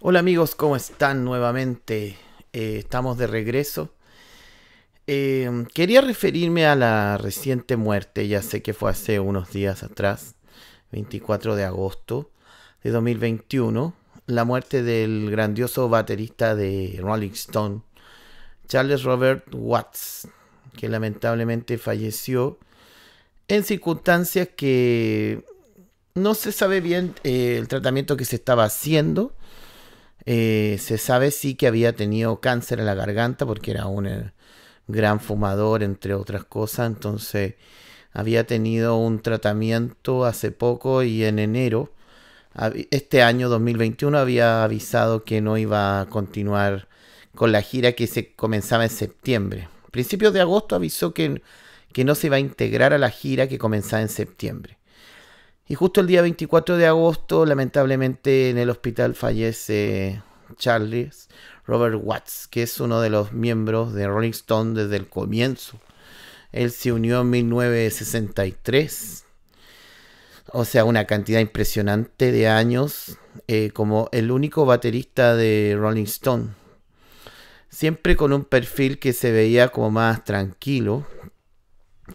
Hola amigos, ¿cómo están nuevamente? Eh, estamos de regreso. Em, quería referirme a la reciente muerte, ya sé que fue hace unos días atrás, 24 de agosto de 2021, la muerte del grandioso baterista de Rolling Stone, Charles Robert Watts, que lamentablemente falleció en circunstancias que no se sabe bien eh, el tratamiento que se estaba haciendo eh, se sabe sí que había tenido cáncer en la garganta porque era un eh, gran fumador, entre otras cosas. Entonces había tenido un tratamiento hace poco y en enero, este año 2021, había avisado que no iba a continuar con la gira que se comenzaba en septiembre. Principios de agosto avisó que, que no se iba a integrar a la gira que comenzaba en septiembre. Y justo el día 24 de agosto, lamentablemente en el hospital fallece Charles Robert Watts, que es uno de los miembros de Rolling Stone desde el comienzo. Él se unió en 1963. O sea, una cantidad impresionante de años eh, como el único baterista de Rolling Stone. Siempre con un perfil que se veía como más tranquilo.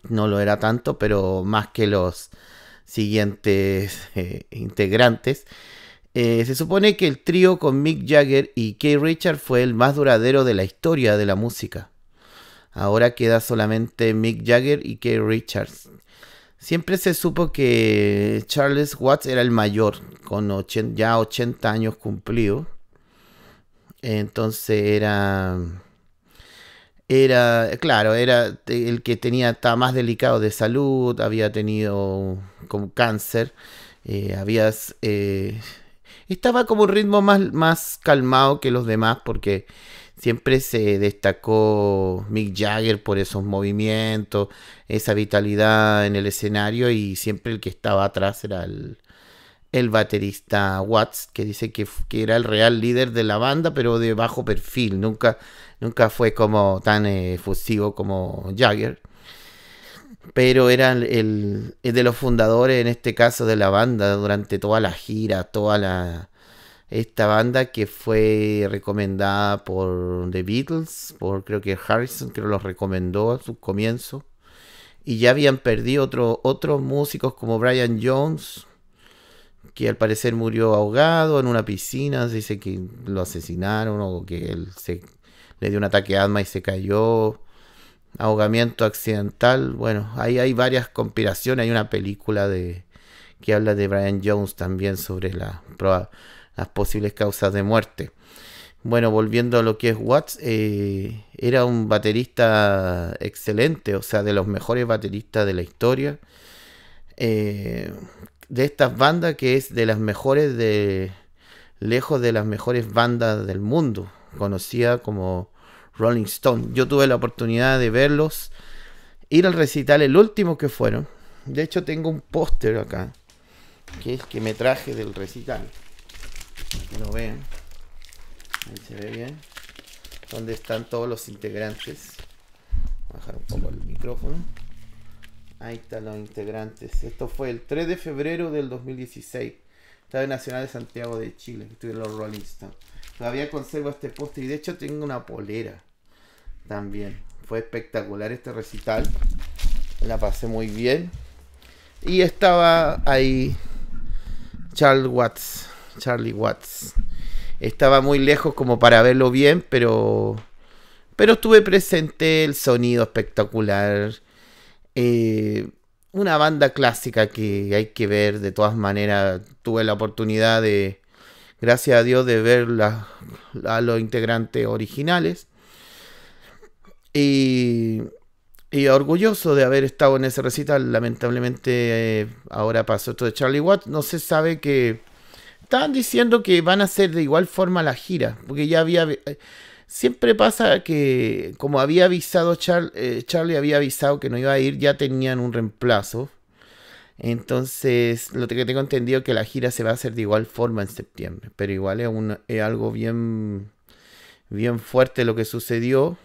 No lo era tanto, pero más que los siguientes eh, integrantes. Eh, se supone que el trío con Mick Jagger y Keith Richards fue el más duradero de la historia de la música. Ahora queda solamente Mick Jagger y Keith Richards. Siempre se supo que Charles Watts era el mayor, con ya 80 años cumplidos. Entonces era era, claro, era el que tenía, estaba más delicado de salud, había tenido como cáncer, eh, eh, estaba como un ritmo más, más calmado que los demás porque siempre se destacó Mick Jagger por esos movimientos, esa vitalidad en el escenario y siempre el que estaba atrás era el, el baterista Watts, que dice que, era el real líder de la banda, pero de bajo perfil, nunca, nunca fue como tan efusivo eh, como Jagger. Pero era el, de los fundadores, en este caso, de la banda durante toda la gira, toda la... Esta banda que fue recomendada por The Beatles, por creo que Harrison, que los recomendó a su comienzo. Y ya habían perdido otro, otros músicos como Brian Jones, que al parecer murió ahogado en una piscina, se dice que lo asesinaron o que él se, le dio un ataque de asma y se cayó, ahogamiento accidental, bueno, ahí hay varias conspiraciones, hay una película de que habla de Brian Jones también sobre la, las posibles causas de muerte. Bueno, volviendo a lo que es Watts, eh, era un baterista excelente, o sea, de los mejores bateristas de la historia. Eh, de estas bandas que es de las mejores de lejos de las mejores bandas del mundo, conocida como Rolling Stone. Yo tuve la oportunidad de verlos ir al recital el último que fueron. De hecho tengo un póster acá que es que me traje del recital. Que lo vean. Ahí se ve bien. Donde están todos los integrantes. Bajar un poco el micrófono. Ahí están los integrantes. Esto fue el 3 de febrero del 2016. Estadio Nacional de Santiago de Chile. Estuvieron los Rolling Stones. Todavía conservo este póster y de hecho tengo una polera también. Fue espectacular este recital. La pasé muy bien. Y estaba ahí Charles Watts. Charlie Watts. Estaba muy lejos como para verlo bien, pero pero estuve presente el sonido espectacular, eh, una banda clásica que hay que ver de todas maneras. Tuve la oportunidad de, gracias a Dios, de ver a los integrantes originales. Y, orgulloso de haber estado en ese recital. Lamentablemente eh, ahora pasó esto de Charlie Watt. No se sabe que... Estaban diciendo que van a hacer de igual forma la gira. Porque ya había... Eh, Siempre pasa que, como había avisado, eh, Charlie había avisado que no iba a ir, ya tenían un reemplazo. Entonces, lo que tengo entendido que la gira se va a hacer de igual forma en septiembre. Pero igual es, algo bien, bien fuerte lo que sucedió.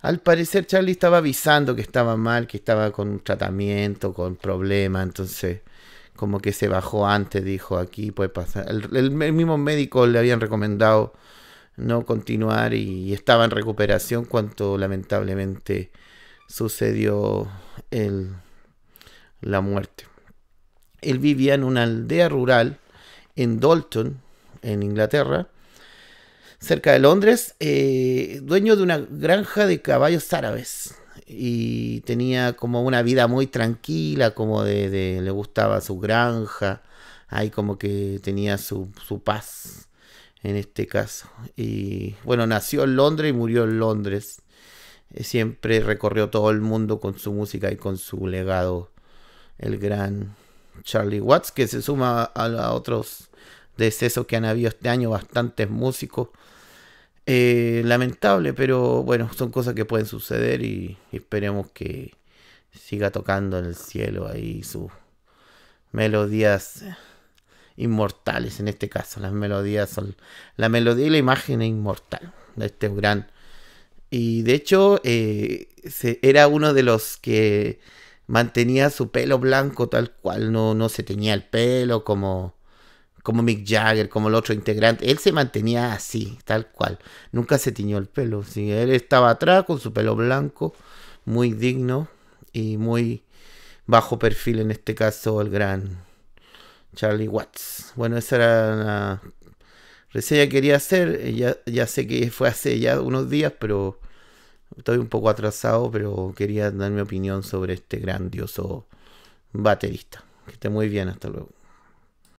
Al parecer Charlie estaba avisando que estaba mal, que estaba con un tratamiento, con problemas, Entonces, como que se bajó antes, dijo aquí puede pasar. el mismo médico le habían recomendado no continuar y estaba en recuperación cuando lamentablemente sucedió la muerte. Él vivía en una aldea rural en Dalton, en Inglaterra, cerca de Londres, eh, dueño de una granja de caballos árabes. Y tenía como una vida muy tranquila, como de, le gustaba su granja, ahí como que tenía su paz en este caso. Y bueno, nació en Londres y murió en Londres. Eh, siempre recorrió todo el mundo con su música y con su legado. El gran Charlie Watts, que se suma a, otros decesos que han habido este año, bastantes músicos. Eh, lamentable, pero bueno, son cosas que pueden suceder y, y esperemos que siga tocando en el cielo ahí sus melodías inmortales en este caso. Las melodías son. La melodía y la imagen es inmortal de este gran. Y de hecho, eh, era uno de los que mantenía su pelo blanco tal cual. No, no se tenía el pelo como, como Mick Jagger, como el otro integrante. Él se mantenía así, tal cual. Nunca se tiñó el pelo. si él estaba atrás con su pelo blanco, muy digno y muy bajo perfil en este caso el gran Charlie Watts. Bueno, esa era la reseña que quería hacer. Ya, ya sé que fue hace ya unos días, pero estoy un poco atrasado, pero quería dar mi opinión sobre este grandioso baterista. Que esté muy bien, hasta luego.